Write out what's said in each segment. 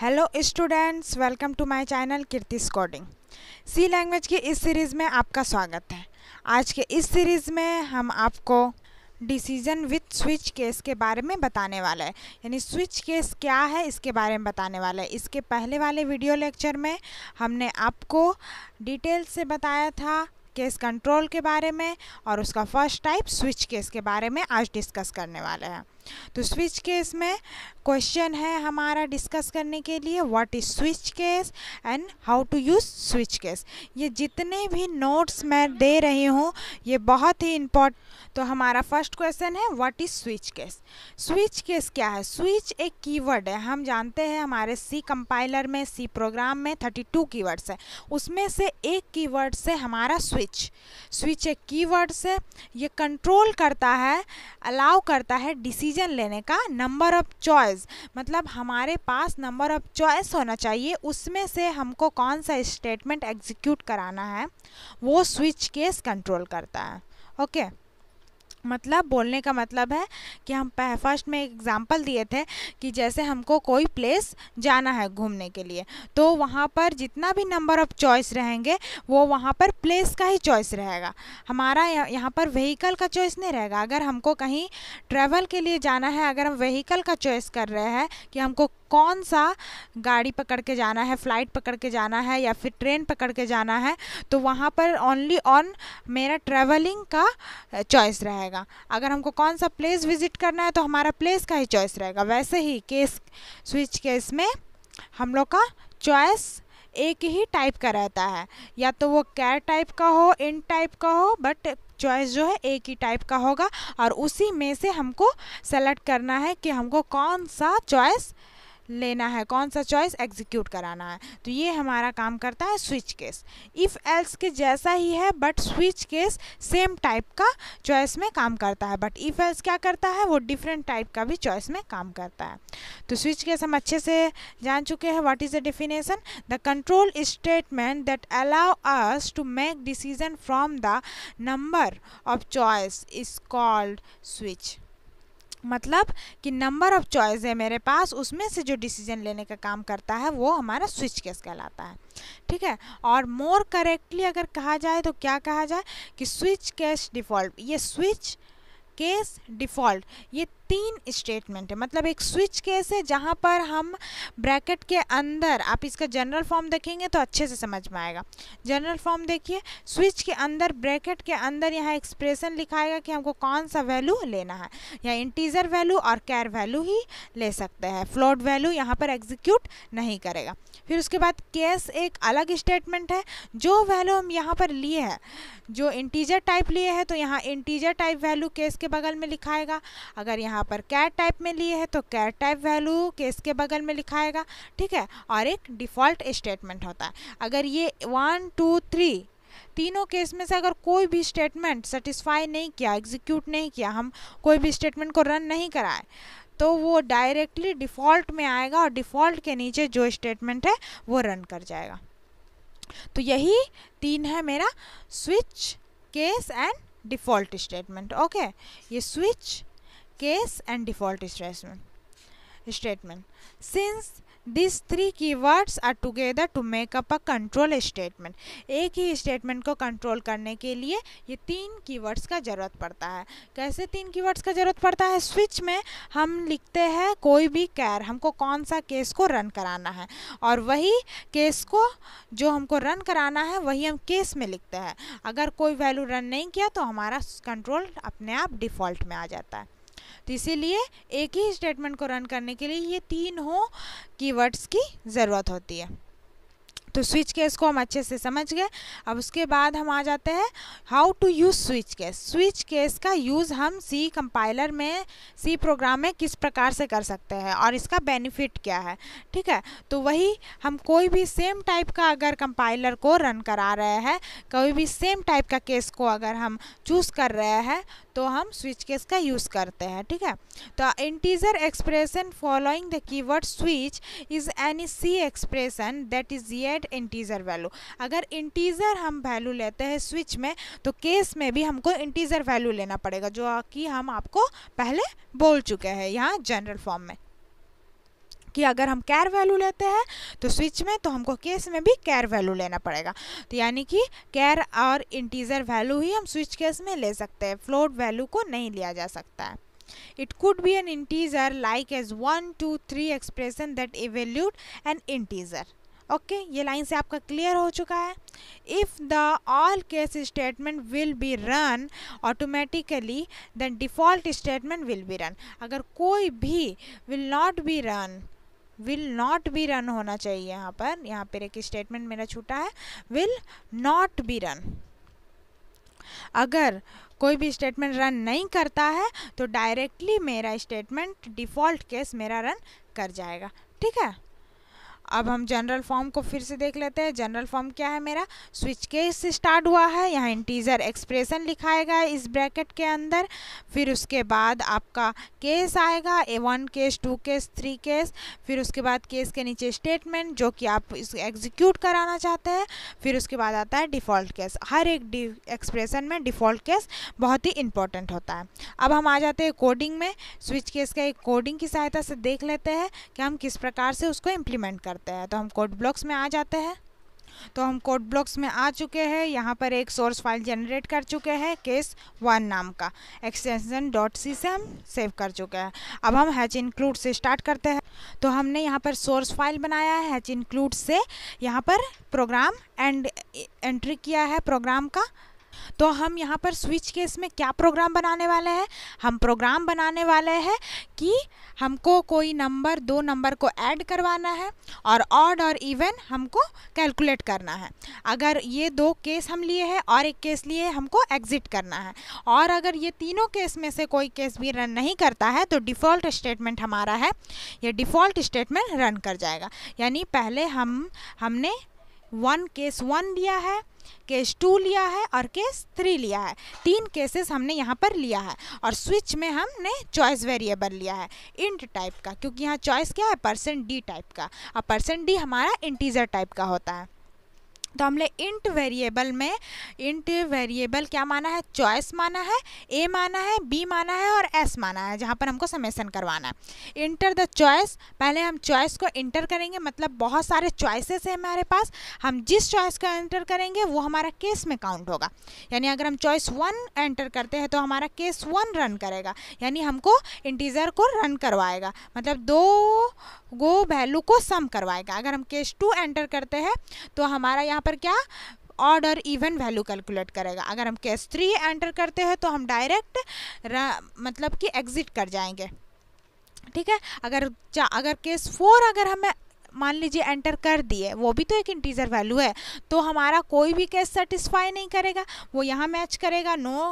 Hello students welcome to my channel Kirti coding C language की इस series में आपका स्वागत है आज के इस सीरीज़ में हम आपको डिसीजन विथ स्विच केस के बारे में बताने वाले है यानी स्विच केस क्या है इसके बारे में बताने वाले है इसके पहले वाले वीडियो लेक्चर में हमने आपको डिटेल से बताया था केस कंट्रोल के बारे में और उसका फर्स्ट टाइप स्विच केस के बारे में आज डिस्कस करने वाले हैं तो स्विच केस में क्वेश्चन है हमारा डिस्कस करने के लिए what is switch case and how to use switch case ये जितने भी नोट्स मैं दे रही हूँ ये बहुत ही इम्पॉर्ट तो हमारा फर्स्ट क्वेश्चन है what is switch case switch case क्या है स्विच एक कीवर्ड है हम जानते हैं हमारे सी कंपाइलर में सी प्रोग्राम में थर्टी टू कीवर्ड्स है उसमें से एक कीवर्ड्स से हमारा स्विच स्विच एक कीवर्ड्स से ये कंट्रोल करता है अलाउ करता है डिसीजन डिसीजन लेने का नंबर ऑफ चॉइस मतलब हमारे पास नंबर ऑफ चॉइस होना चाहिए उसमें से हमको कौन सा स्टेटमेंट एग्जीक्यूट कराना है वो स्विच केस कंट्रोल करता है ओके okay? मतलब बोलने का मतलब है कि हम फर्स्ट में एग्ज़ाम्पल दिए थे कि जैसे हमको कोई प्लेस जाना है घूमने के लिए तो वहाँ पर जितना भी नंबर ऑफ़ चॉइस रहेंगे वो वहाँ पर प्लेस का ही चॉइस रहेगा हमारा यहाँ पर व्हीकल का चॉइस नहीं रहेगा अगर हमको कहीं ट्रैवल के लिए जाना है अगर हम व्हीकल का चॉइस कर रहे हैं कि हमको कौन सा गाड़ी पकड़ के जाना है फ़्लाइट पकड़ के जाना है या फिर ट्रेन पकड़ के जाना है तो वहाँ पर ओनली ऑन मेरा ट्रैवलिंग का चॉइस रहेगा अगर हमको कौन सा प्लेस विज़िट करना है तो हमारा प्लेस का ही चॉइस रहेगा वैसे ही केस स्विच केस में हम लोग का चॉइस एक ही टाइप का रहता है या तो वो कैर टाइप का हो इन टाइप का हो बट चॉइस जो है एक ही टाइप का होगा और उसी में से हमको सेलेक्ट करना है कि हमको कौन सा चॉइस लेना है कौन सा चॉइस एग्जीक्यूट कराना है तो ये हमारा काम करता है स्विच केस इफ़ एल्स के जैसा ही है but switch case same type का चॉइस में काम करता है बट इफ़ एल्स क्या करता है वो डिफरेंट टाइप का भी चॉइस में काम करता है तो स्विच केस हम अच्छे से जान चुके हैं what is the definition the control statement that allow us to make decision from the number of choice is called switch मतलब कि नंबर ऑफ़ चॉइस है मेरे पास उसमें से जो डिसीजन लेने का काम करता है वो हमारा स्विच केस कहलाता है ठीक है और मोर करेक्टली अगर कहा जाए तो क्या कहा जाए कि स्विच केस डिफ़ॉल्ट ये स्विच केस डिफ़ॉल्ट ये तीन स्टेटमेंट है मतलब एक स्विच केस है जहाँ पर हम ब्रैकेट के अंदर आप इसका जनरल फॉर्म देखेंगे तो अच्छे से समझ में आएगा जनरल फॉर्म देखिए स्विच के अंदर ब्रैकेट के अंदर यहाँ एक्सप्रेशन लिखाएगा कि हमको कौन सा वैल्यू लेना है या इंटीजर वैल्यू और कैर वैल्यू ही ले सकते हैं फ्लोट वैल्यू यहाँ पर एग्जीक्यूट नहीं करेगा फिर उसके बाद केस एक अलग स्टेटमेंट है जो वैल्यू हम यहाँ पर लिए हैं जो इंटीजर टाइप लिए हैं तो यहाँ इंटीजर टाइप वैल्यू केस के बगल में लिखाएगा अगर यहाँ यहाँ पर कैट टाइप में लिए है तो कैट टाइप वैल्यू केस के बगल में लिखाएगा ठीक है और एक डिफ़ॉल्ट स्टेटमेंट होता है अगर ये वन टू थ्री तीनों केस में से अगर कोई भी स्टेटमेंट सेटिस्फाई नहीं किया एग्जीक्यूट नहीं किया हम कोई भी स्टेटमेंट को रन नहीं कराए तो वो डायरेक्टली डिफ़ॉल्ट में आएगा और डिफ़ॉल्ट के नीचे जो स्टेटमेंट है वो रन कर जाएगा तो यही तीन है मेरा switch case and default statement okay ये switch case and default statement statement since this three keywords are together to make up a control statement एक ही स्टेटमेंट को कंट्रोल करने के लिए ये तीन कीवर्ड्स का ज़रूरत पड़ता है कैसे तीन कीवर्ड्स का ज़रूरत पड़ता है स्विच में हम लिखते हैं कोई भी कैर हमको कौन सा केस को रन कराना है और वही केस को जो हमको रन कराना है वही हम केस में लिखते हैं अगर कोई वैल्यू रन नहीं किया तो हमारा कंट्रोल अपने आप डिफ़ॉल्ट में आ जाता है तो इसीलिए एक ही स्टेटमेंट को रन करने के लिए ये तीनों कीवर्ड्स की ज़रूरत होती है तो स्विच केस को हम अच्छे से समझ गए अब उसके बाद हम आ जाते हैं how to use switch case switch case का यूज़ हम सी कंपाइलर में सी प्रोग्राम में किस प्रकार से कर सकते हैं और इसका बेनिफिट क्या है ठीक है तो वही हम कोई भी सेम टाइप का अगर कंपाइलर को रन करा रहे हैं कोई भी सेम टाइप का केस को अगर हम चूज़ कर रहे हैं तो हम स्विच केस का यूज़ करते हैं ठीक है तो integer expression following the keyword switch is any C expression that is yield integer value अगर इंटीजर हम वैल्यू लेते हैं स्विच में तो केस में भी हमको इंटीजर वैल्यू लेना पड़ेगा जो कि हम आपको पहले बोल चुके हैं यहाँ जनरल फॉर्म में कि अगर हम कैर वैल्यू लेते हैं तो स्विच में तो हमको केस में भी कैर वैल्यू लेना पड़ेगा तो यानी कि कैर और इंटीजर वैल्यू ही हम स्विच केस में ले सकते हैं फ्लोट वैल्यू को नहीं लिया जा सकता है it could be an integer like as one two three expression that evaluate an integer okay ये लाइन से आपका क्लियर हो चुका है if the all case statement will be run automatically then default statement will be run अगर कोई भी will not be run will not be run होना चाहिए यहाँ पर यहाँ पर एक स्टेटमेंट मेरा छूटा है विल नॉट बी रन अगर कोई भी स्टेटमेंट रन नहीं करता है तो डायरेक्टली मेरा स्टेटमेंट डिफ़ॉल्ट केस मेरा रन कर जाएगा ठीक है अब हम जनरल फॉर्म को फिर से देख लेते हैं जनरल फॉर्म क्या है मेरा स्विच केस स्टार्ट हुआ है यहाँ इंटीजर एक्सप्रेशन लिखाएगा इस ब्रैकेट के अंदर फिर उसके बाद आपका केस आएगा A one case two case three case फिर उसके बाद केस के नीचे स्टेटमेंट जो कि आप इसको एग्जीक्यूट कराना चाहते हैं फिर उसके बाद आता है डिफ़ॉल्ट केस हर एक एक्सप्रेशन में डिफ़ॉल्ट केस बहुत ही इंपॉर्टेंट होता है अब हम आ जाते हैं कोडिंग में स्विच केस का एक कोडिंग की सहायता से देख लेते हैं कि हम किस प्रकार से उसको इम्प्लीमेंट कर करते हैं तो हम कोड ब्लॉक्स में आ जाते हैं तो हम कोड ब्लॉक्स में आ चुके हैं यहाँ पर एक सोर्स फाइल जनरेट कर चुके हैं केस वन नाम का एक्सटेंशन डॉट सी से हम सेव कर चुके हैं अब हम हैच इंक्लूड से स्टार्ट करते हैं तो हमने यहाँ पर सोर्स फाइल बनाया है हैच इंक्लूड से यहाँ पर प्रोग्राम एंड एंट्री किया है प्रोग्राम का तो हम यहाँ पर स्विच केस में क्या प्रोग्राम बनाने वाले हैं हम प्रोग्राम बनाने वाले हैं कि हमको कोई नंबर दो नंबर को ऐड करवाना है और ऑड और इवन हमको कैलकुलेट करना है अगर ये दो केस हम लिए हैं और एक केस लिए हमको एग्जिट करना है और अगर ये तीनों केस में से कोई केस भी रन नहीं करता है तो डिफ़ॉल्ट स्टेटमेंट हमारा है ये डिफ़ॉल्ट स्टेटमेंट रन कर जाएगा यानी पहले हम हमने वन केस वन दिया है केस टू लिया है और केस थ्री लिया है तीन केसेस हमने यहाँ पर लिया है और स्विच में हमने चॉइस वेरिएबल लिया है इंट टाइप का क्योंकि यहाँ चॉइस क्या है परसेंट डी टाइप का और परसेंट डी हमारा इंटीजर टाइप का होता है तो हमने इंट वेरिएबल में इंट वेरिएबल क्या माना है चॉइस माना है ए माना है बी माना है और एस माना है जहाँ पर हमको समेसन करवाना है इंटर द चॉइस पहले हम चॉइस को इंटर करेंगे मतलब बहुत सारे चॉइसेस हैं हमारे पास हम जिस चॉइस को एंटर करेंगे वो हमारा केस में काउंट होगा यानी अगर हम चॉइस वन एंटर करते हैं तो हमारा केस वन रन करेगा यानी हमको इंटीजर को रन करवाएगा मतलब दो गो वैल्यू को सम करवाएगा अगर हम केस टू एंटर करते हैं तो हमारा यहाँ पर क्या ऑड और इवन वैल्यू कैलकुलेट करेगा अगर हम केस थ्री एंटर करते हैं तो हम डायरेक्ट मतलब कि एग्ज़िट कर जाएंगे ठीक है अगर अगर केस फोर अगर हमें मान लीजिए एंटर कर दिए वो भी तो एक इंटीजर वैल्यू है तो हमारा कोई भी केस सेटिस्फाई नहीं करेगा वो यहाँ मैच करेगा नो no,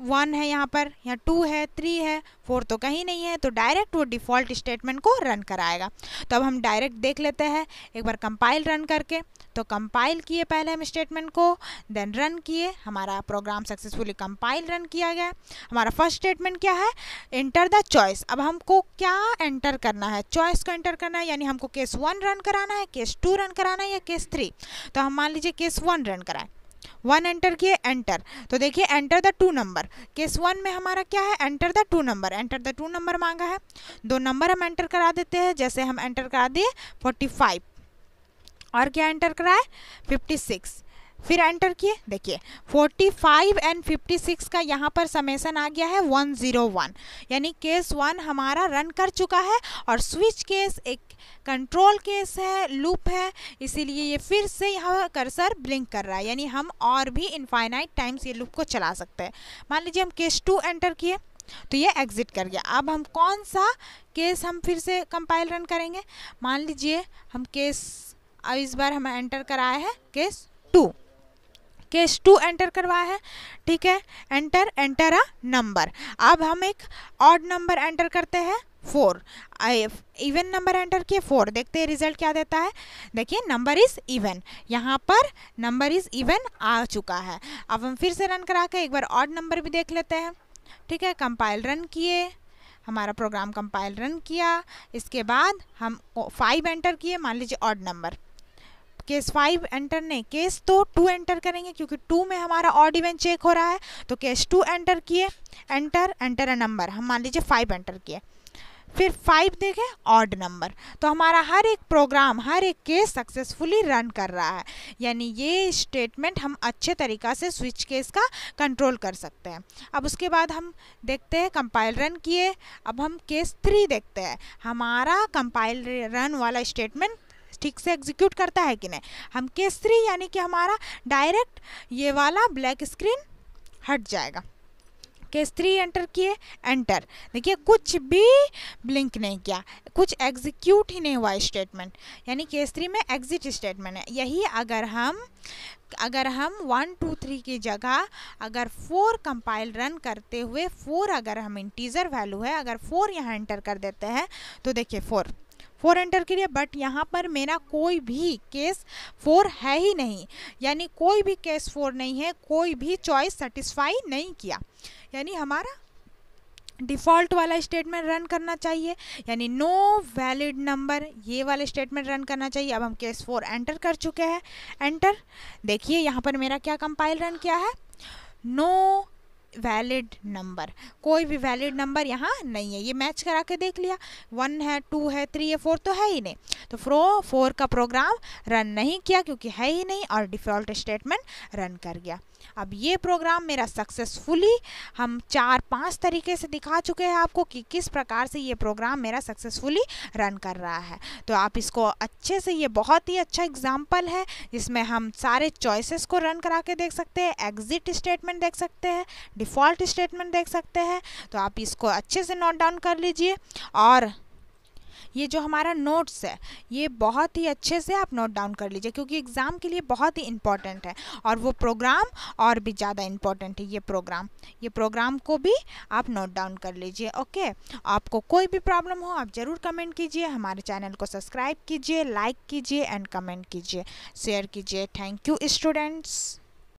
वन है यहाँ पर या टू है थ्री है फोर तो कहीं नहीं है तो डायरेक्ट वो डिफ़ॉल्ट स्टेटमेंट को रन कराएगा तो अब हम डायरेक्ट देख लेते हैं एक बार कंपाइल रन करके तो कंपाइल किए पहले हम स्टेटमेंट को देन रन किए हमारा प्रोग्राम सक्सेसफुली कंपाइल रन किया गया हमारा फर्स्ट स्टेटमेंट क्या है एंटर द चॉइस अब हमको क्या एंटर करना है चॉइस को एंटर करना है यानी हमको केस वन रन कराना है केस टू रन कराना है या केस थ्री तो हम मान लीजिए केस वन रन कराएं वन एंटर किए एंटर तो देखिए enter the two number case one में हमारा क्या है enter the two number enter the two number मांगा है दो नंबर हम एंटर करा देते हैं जैसे हम एंटर करा दिए फोर्टी फाइव और क्या एंटर कराए फिफ्टी सिक्स फिर एंटर किए देखिए 45 एंड 56 का यहाँ पर समेसन आ गया है 101 यानी केस वन हमारा रन कर चुका है और स्विच केस एक कंट्रोल केस है लूप है इसीलिए ये फिर से यहाँ कर्सर ब्लिंक कर रहा है यानी हम और भी इनफाइनाइट टाइम्स ये लूप को चला सकते हैं मान लीजिए हम केस टू एंटर किए तो ये एग्ज़िट कर गया अब हम कौन सा केस हम फिर से कंपाइल रन करेंगे मान लीजिए हम केस इस बार हम एंटर कराए हैं case two case two enter करवाया है ठीक है एंटर एंटर अ नंबर अब हम एक ऑड नंबर एंटर करते हैं फोर इवन नंबर एंटर किए फोर देखते हैं रिजल्ट क्या देता है देखिए नंबर इज़ इवन यहाँ पर नंबर इज़ इवन आ चुका है अब हम फिर से रन करा के एक बार ऑड नंबर भी देख लेते हैं ठीक है कंपाइल रन किए हमारा प्रोग्राम कंपाइल रन किया इसके बाद हम फाइव एंटर किए मान लीजिए odd number case five enter नहीं केस तो टू एंटर करेंगे क्योंकि टू में हमारा ऑड इवेंट चेक हो रहा है तो केस टू एंटर किए एंटर एंटर अ नंबर हम मान लीजिए फाइव एंटर किए फिर फाइव देखें ऑड नंबर तो हमारा हर एक प्रोग्राम हर एक केस सक्सेसफुली रन कर रहा है यानी ये स्टेटमेंट हम अच्छे तरीक़ा से स्विच केस का कंट्रोल कर सकते हैं अब उसके बाद हम देखते हैं कंपाइल रन किए अब हम केस थ्री देखते हैं हमारा कंपाइल रन वाला स्टेटमेंट ठीक से एग्जीक्यूट करता है कि नहीं हम केस थ्री यानी कि हमारा डायरेक्ट ये वाला ब्लैक स्क्रीन हट जाएगा केस थ्री एंटर किए एंटर देखिए कुछ भी ब्लिंक नहीं किया कुछ एग्जीक्यूट ही नहीं हुआ स्टेटमेंट यानी केस थ्री में एग्जिट स्टेटमेंट है यही अगर हम अगर हम वन टू थ्री की जगह अगर फोर कंपाइल रन करते हुए फोर अगर हम इंटीज़र वैल्यू है अगर फोर यहाँ एंटर कर देते हैं तो देखिए फोर फोर एंटर के लिए बट यहाँ पर मेरा कोई भी केस फोर है ही नहीं यानी कोई भी केस फोर नहीं है कोई भी चॉइस सेटिस्फाई नहीं किया यानी हमारा डिफ़ॉल्ट वाला स्टेटमेंट रन करना चाहिए यानी नो वैलिड नंबर ये वाला स्टेटमेंट रन करना चाहिए अब हम केस फोर एंटर कर चुके हैं एंटर देखिए यहाँ पर मेरा क्या कंपाइल रन किया है नो वैलिड नंबर कोई भी वैलिड नंबर यहाँ नहीं है ये मैच करा के देख लिया वन है टू है थ्री है फोर तो है ही नहीं तो फ्रो फोर का प्रोग्राम रन नहीं किया क्योंकि है ही नहीं और डिफ़ॉल्ट स्टेटमेंट रन कर गया अब ये प्रोग्राम मेरा सक्सेसफुली हम चार पांच तरीके से दिखा चुके हैं आपको कि किस प्रकार से ये प्रोग्राम मेरा सक्सेसफुली रन कर रहा है तो आप इसको अच्छे से ये बहुत ही अच्छा एग्जाम्पल है जिसमें हम सारे चॉइसेस को रन करा के देख सकते हैं एग्ज़िट स्टेटमेंट देख सकते हैं डिफ़ॉल्ट स्टेटमेंट देख सकते हैं तो आप इसको अच्छे से नोट डाउन कर लीजिए और ये जो हमारा नोट्स है ये बहुत ही अच्छे से आप नोट डाउन कर लीजिए क्योंकि एग्ज़ाम के लिए बहुत ही इम्पॉर्टेंट है और वो प्रोग्राम और भी ज़्यादा इम्पॉर्टेंट है ये प्रोग्राम ये प्रोग्राम को भी आप नोट डाउन कर लीजिए ओके आपको कोई भी प्रॉब्लम हो आप ज़रूर कमेंट कीजिए हमारे चैनल को सब्सक्राइब कीजिए लाइक कीजिए एंड कमेंट कीजिए शेयर कीजिए थैंक यू स्टूडेंट्स